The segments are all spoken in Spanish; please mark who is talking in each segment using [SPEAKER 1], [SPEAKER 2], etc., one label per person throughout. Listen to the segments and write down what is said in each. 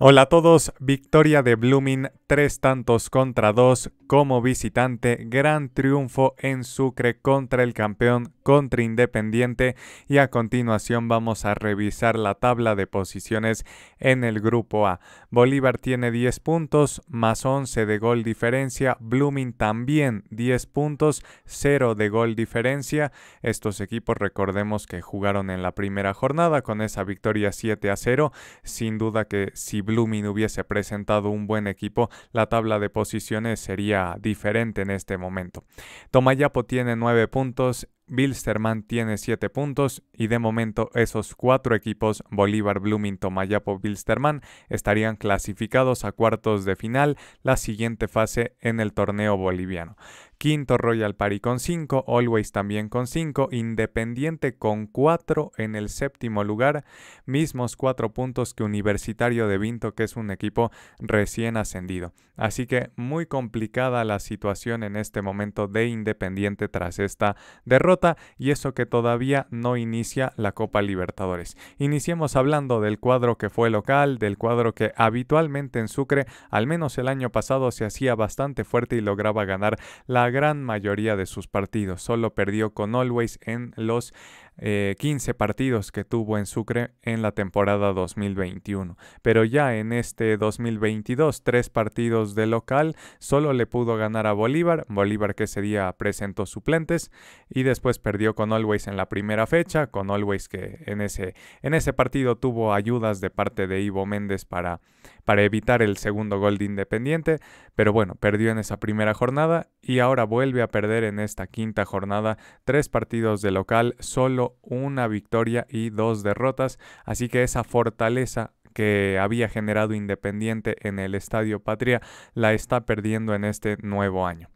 [SPEAKER 1] Hola a todos, victoria de Blooming, tres tantos contra dos, como visitante, gran triunfo en Sucre contra el campeón, contra Independiente y a continuación vamos a revisar la tabla de posiciones en el grupo A. Bolívar tiene 10 puntos más 11 de gol diferencia, Blooming también 10 puntos, 0 de gol diferencia. Estos equipos recordemos que jugaron en la primera jornada con esa victoria 7 a 0. Sin duda que si Blooming hubiese presentado un buen equipo, la tabla de posiciones sería diferente en este momento. Tomayapo tiene 9 puntos, Bilsterman tiene 7 puntos y de momento esos cuatro equipos, Bolívar, Bloomington, Mayapo, Bilsterman, estarían clasificados a cuartos de final, la siguiente fase en el torneo boliviano. Quinto Royal Party con 5, Always también con 5, Independiente con 4 en el séptimo lugar, mismos 4 puntos que Universitario de Vinto, que es un equipo recién ascendido. Así que muy complicada la situación en este momento de Independiente tras esta derrota y eso que todavía no inicia la Copa Libertadores. Iniciemos hablando del cuadro que fue local, del cuadro que habitualmente en Sucre, al menos el año pasado, se hacía bastante fuerte y lograba ganar la gran mayoría de sus partidos. Solo perdió con Always en los 15 eh, partidos que tuvo en Sucre en la temporada 2021. Pero ya en este 2022, tres partidos de local, solo le pudo ganar a Bolívar, Bolívar que ese día presentó suplentes y después perdió con Always en la primera fecha, con Always que en ese, en ese partido tuvo ayudas de parte de Ivo Méndez para, para evitar el segundo gol de Independiente, pero bueno, perdió en esa primera jornada y ahora vuelve a perder en esta quinta jornada tres partidos de local solo una victoria y dos derrotas, así que esa fortaleza que había generado Independiente en el Estadio Patria la está perdiendo en este nuevo año.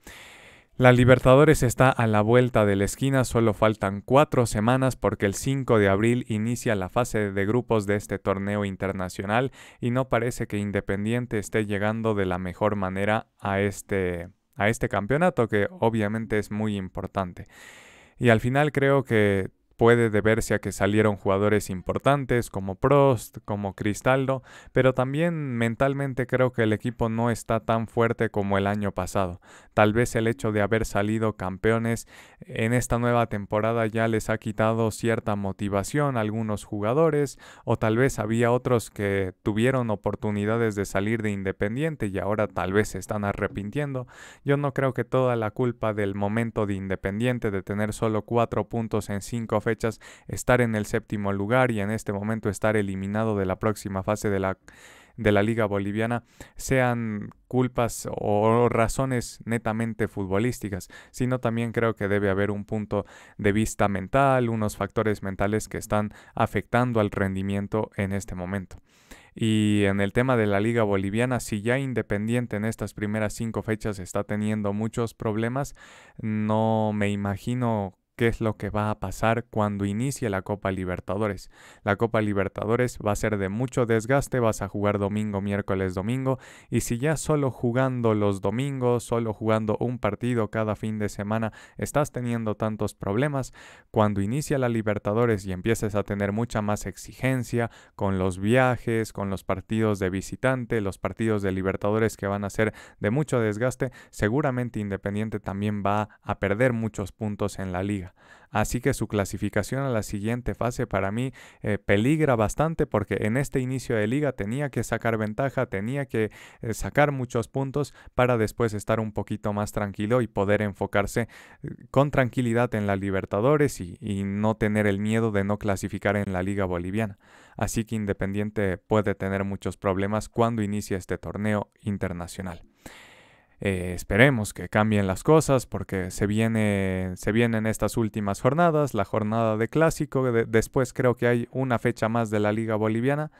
[SPEAKER 1] La Libertadores está a la vuelta de la esquina, solo faltan cuatro semanas porque el 5 de abril inicia la fase de grupos de este torneo internacional y no parece que Independiente esté llegando de la mejor manera a este, a este campeonato que obviamente es muy importante. Y al final creo que puede deberse a que salieron jugadores importantes como Prost, como Cristaldo, pero también mentalmente creo que el equipo no está tan fuerte como el año pasado. Tal vez el hecho de haber salido campeones en esta nueva temporada ya les ha quitado cierta motivación a algunos jugadores, o tal vez había otros que tuvieron oportunidades de salir de Independiente y ahora tal vez se están arrepintiendo. Yo no creo que toda la culpa del momento de Independiente de tener solo cuatro puntos en cinco fechas estar en el séptimo lugar y en este momento estar eliminado de la próxima fase de la de la Liga Boliviana sean culpas o razones netamente futbolísticas, sino también creo que debe haber un punto de vista mental, unos factores mentales que están afectando al rendimiento en este momento. Y en el tema de la Liga Boliviana, si ya Independiente en estas primeras cinco fechas está teniendo muchos problemas, no me imagino qué es lo que va a pasar cuando inicie la Copa Libertadores. La Copa Libertadores va a ser de mucho desgaste, vas a jugar domingo, miércoles, domingo, y si ya solo jugando los domingos, solo jugando un partido cada fin de semana, estás teniendo tantos problemas, cuando inicia la Libertadores y empieces a tener mucha más exigencia con los viajes, con los partidos de visitante, los partidos de Libertadores que van a ser de mucho desgaste, seguramente Independiente también va a perder muchos puntos en la liga. Así que su clasificación a la siguiente fase para mí eh, peligra bastante porque en este inicio de liga tenía que sacar ventaja, tenía que eh, sacar muchos puntos para después estar un poquito más tranquilo y poder enfocarse eh, con tranquilidad en la Libertadores y, y no tener el miedo de no clasificar en la liga boliviana. Así que Independiente puede tener muchos problemas cuando inicia este torneo internacional. Eh, esperemos que cambien las cosas porque se, viene, se vienen estas últimas jornadas, la jornada de clásico, después creo que hay una fecha más de la Liga Boliviana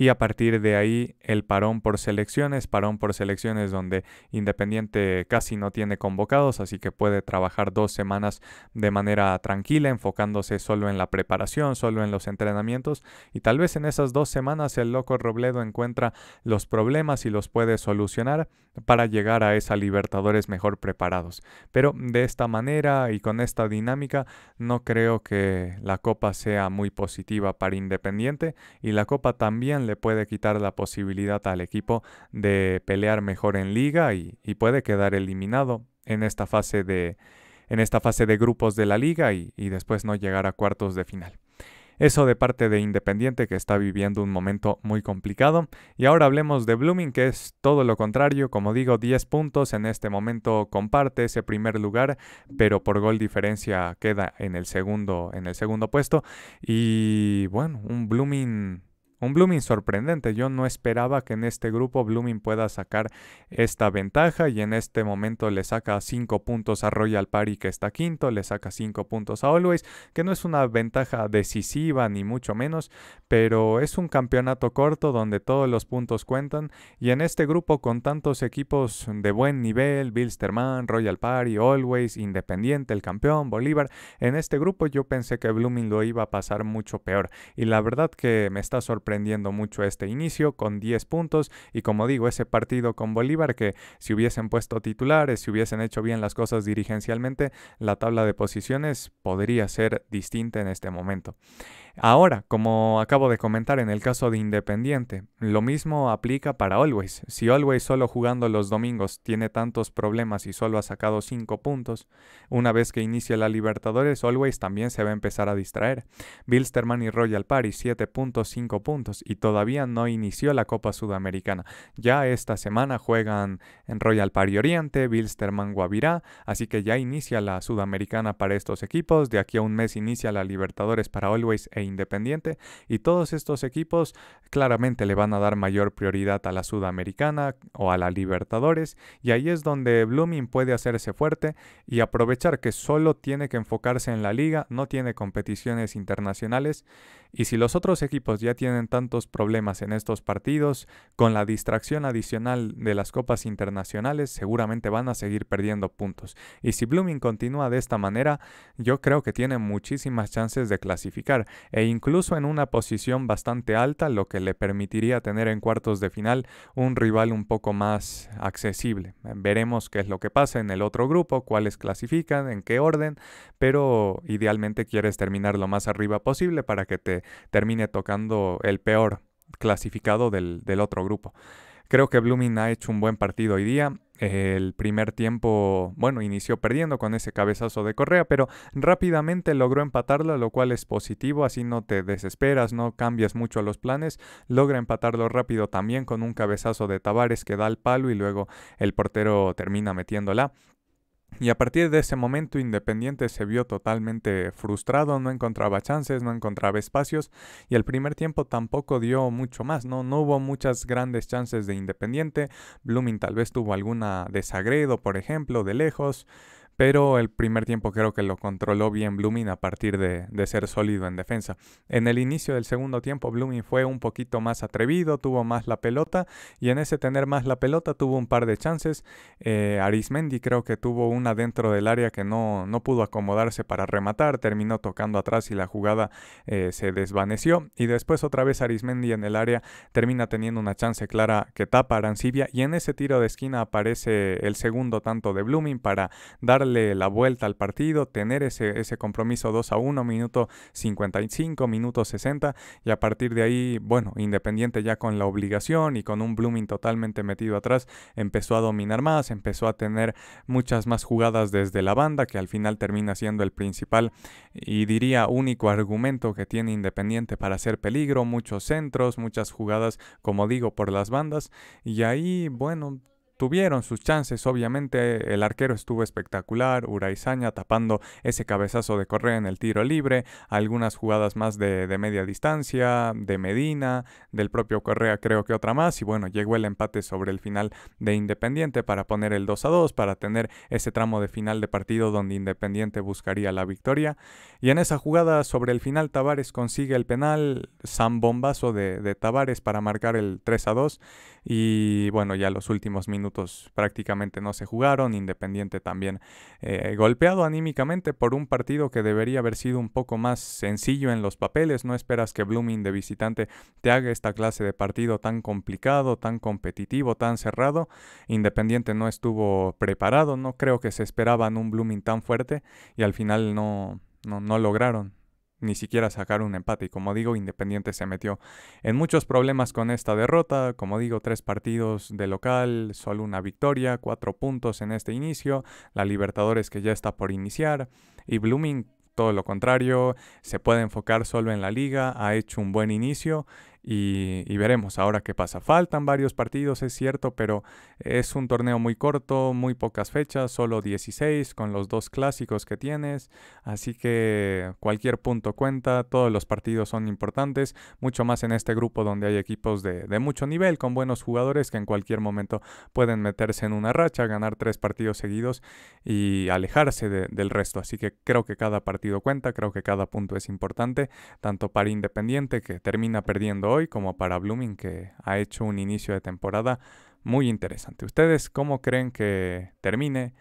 [SPEAKER 1] y a partir de ahí el parón por selecciones, parón por selecciones donde Independiente casi no tiene convocados, así que puede trabajar dos semanas de manera tranquila, enfocándose solo en la preparación, solo en los entrenamientos y tal vez en esas dos semanas el loco Robledo encuentra los problemas y los puede solucionar para llegar a esa Libertadores mejor preparados. Pero de esta manera y con esta dinámica no creo que la Copa sea muy positiva para Independiente y la Copa también le puede quitar la posibilidad al equipo de pelear mejor en liga y, puede quedar eliminado en esta fase de, en esta fase de grupos de la liga y, después no llegar a cuartos de final. Eso de parte de Independiente que está viviendo un momento muy complicado. Y ahora hablemos de Blooming que es todo lo contrario. Como digo, 10 puntos en este momento comparte ese primer lugar, pero por gol diferencia queda en el segundo, en el segundo puesto. Y bueno, un Blooming un Blooming sorprendente. Yo no esperaba que en este grupo Blooming pueda sacar esta ventaja y en este momento le saca 5 puntos a Royal Party que está quinto, le saca 5 puntos a Always, que no es una ventaja decisiva ni mucho menos, pero es un campeonato corto donde todos los puntos cuentan y en este grupo con tantos equipos de buen nivel, Bilsterman, Royal Party, Always, Independiente, el campeón, Bolívar, en este grupo yo pensé que Blooming lo iba a pasar mucho peor y la verdad que me está sorprendiendo aprendiendo mucho este inicio con 10 puntos y como digo, ese partido con Bolívar que si hubiesen puesto titulares, si hubiesen hecho bien las cosas dirigencialmente, la tabla de posiciones podría ser distinta en este momento. Ahora, como acabo de comentar en el caso de Independiente, lo mismo aplica para Always. Si Always solo jugando los domingos tiene tantos problemas y solo ha sacado 5 puntos, una vez que inicia la Libertadores, Always también se va a empezar a distraer. Bilsterman y Royal Party 7 puntos, 5 puntos y todavía no inició la Copa Sudamericana. Ya esta semana juegan en Royal Party Oriente, Bilsterman Guavirá, así que ya inicia la Sudamericana para estos equipos. De aquí a un mes inicia la Libertadores para Always e Independiente y todos estos equipos claramente le van a dar mayor prioridad a la Sudamericana o a la Libertadores y ahí es donde Blooming puede hacerse fuerte y aprovechar que solo tiene que enfocarse en la liga, no tiene competiciones internacionales y si los otros equipos ya tienen tantos problemas en estos partidos, con la distracción adicional de las copas internacionales seguramente van a seguir perdiendo puntos y si Blooming continúa de esta manera, yo creo que tiene muchísimas chances de clasificar e incluso en una posición bastante alta, lo que le permitiría tener en cuartos de final un rival un poco más accesible. Veremos qué es lo que pasa en el otro grupo, cuáles clasifican, en qué orden, pero idealmente quieres terminar lo más arriba posible para que te termine tocando el peor clasificado del, del otro grupo. Creo que Blooming ha hecho un buen partido hoy día. El primer tiempo, bueno, inició perdiendo con ese cabezazo de Correa, pero rápidamente logró empatarlo, lo cual es positivo, así no te desesperas, no cambias mucho los planes. Logra empatarlo rápido también con un cabezazo de Tavares que da el palo y luego el portero termina metiéndola. Y a partir de ese momento Independiente se vio totalmente frustrado, no encontraba chances, no encontraba espacios y el primer tiempo tampoco dio mucho más, no, no hubo muchas grandes chances de Independiente, Blooming tal vez tuvo alguna desagredo, por ejemplo, de lejos, pero el primer tiempo creo que lo controló bien Blooming a partir de, ser sólido en defensa. En el inicio del segundo tiempo Blooming fue un poquito más atrevido, tuvo más la pelota y en ese tener más la pelota tuvo un par de chances. Eh, Arismendi creo que tuvo una dentro del área que no, pudo acomodarse para rematar, terminó tocando atrás y la jugada eh, se desvaneció y después otra vez Arismendi en el área termina teniendo una chance clara que tapa Arancibia y en ese tiro de esquina aparece el segundo tanto de Blooming para darle la vuelta al partido, tener ese, ese compromiso 2 a 1, minuto 55, minuto 60 y a partir de ahí, bueno, Independiente ya con la obligación y con un Blooming totalmente metido atrás, empezó a dominar más, empezó a tener muchas más jugadas desde la banda que al final termina siendo el principal y diría único argumento que tiene Independiente para hacer peligro, muchos centros, muchas jugadas, como digo, por las bandas y ahí, bueno, tuvieron sus chances. Obviamente el arquero estuvo espectacular, Uraizaña tapando ese cabezazo de Correa en el tiro libre, algunas jugadas más de, media distancia, de Medina, del propio Correa creo que otra más y bueno, llegó el empate sobre el final de Independiente para poner el 2 a 2, para tener ese tramo de final de partido donde Independiente buscaría la victoria. Y en esa jugada sobre el final Tavares consigue el penal, zambombazo de, de Tavares para marcar el 3 a 2 y bueno, ya los últimos minutos prácticamente no se jugaron, Independiente también eh, golpeado anímicamente por un partido que debería haber sido un poco más sencillo en los papeles, no esperas que Blooming de visitante te haga esta clase de partido tan complicado, tan competitivo, tan cerrado, Independiente no estuvo preparado, no creo que se esperaban un Blooming tan fuerte y al final no, no lograron, ni siquiera sacar un empate. Y como digo, Independiente se metió en muchos problemas con esta derrota. Como digo, tres partidos de local, solo una victoria, cuatro puntos en este inicio, la Libertadores que ya está por iniciar y Blooming todo lo contrario, se puede enfocar solo en la liga, ha hecho un buen inicio y, veremos ahora qué pasa. Faltan varios partidos, es cierto, pero es un torneo muy corto, muy pocas fechas, solo 16 con los dos clásicos que tienes, así que cualquier punto cuenta, todos los partidos son importantes, mucho más en este grupo donde hay equipos de, mucho nivel, con buenos jugadores que en cualquier momento pueden meterse en una racha, ganar tres partidos seguidos y alejarse del resto, así que creo que cada partido cuenta, creo que cada punto es importante, tanto para Independiente que termina perdiendo hoy, como para Blooming que ha hecho un inicio de temporada muy interesante. ¿Ustedes cómo creen que termine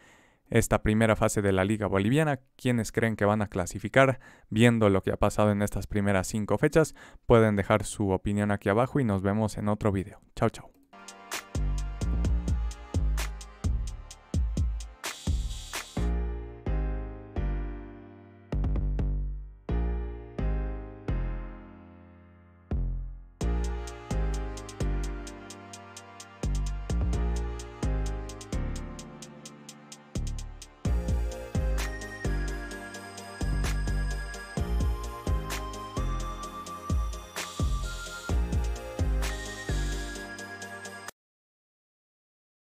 [SPEAKER 1] esta primera fase de la Liga Boliviana? ¿Quiénes creen que van a clasificar? Viendo lo que ha pasado en estas primeras cinco fechas, pueden dejar su opinión aquí abajo y nos vemos en otro video. Chao, chao.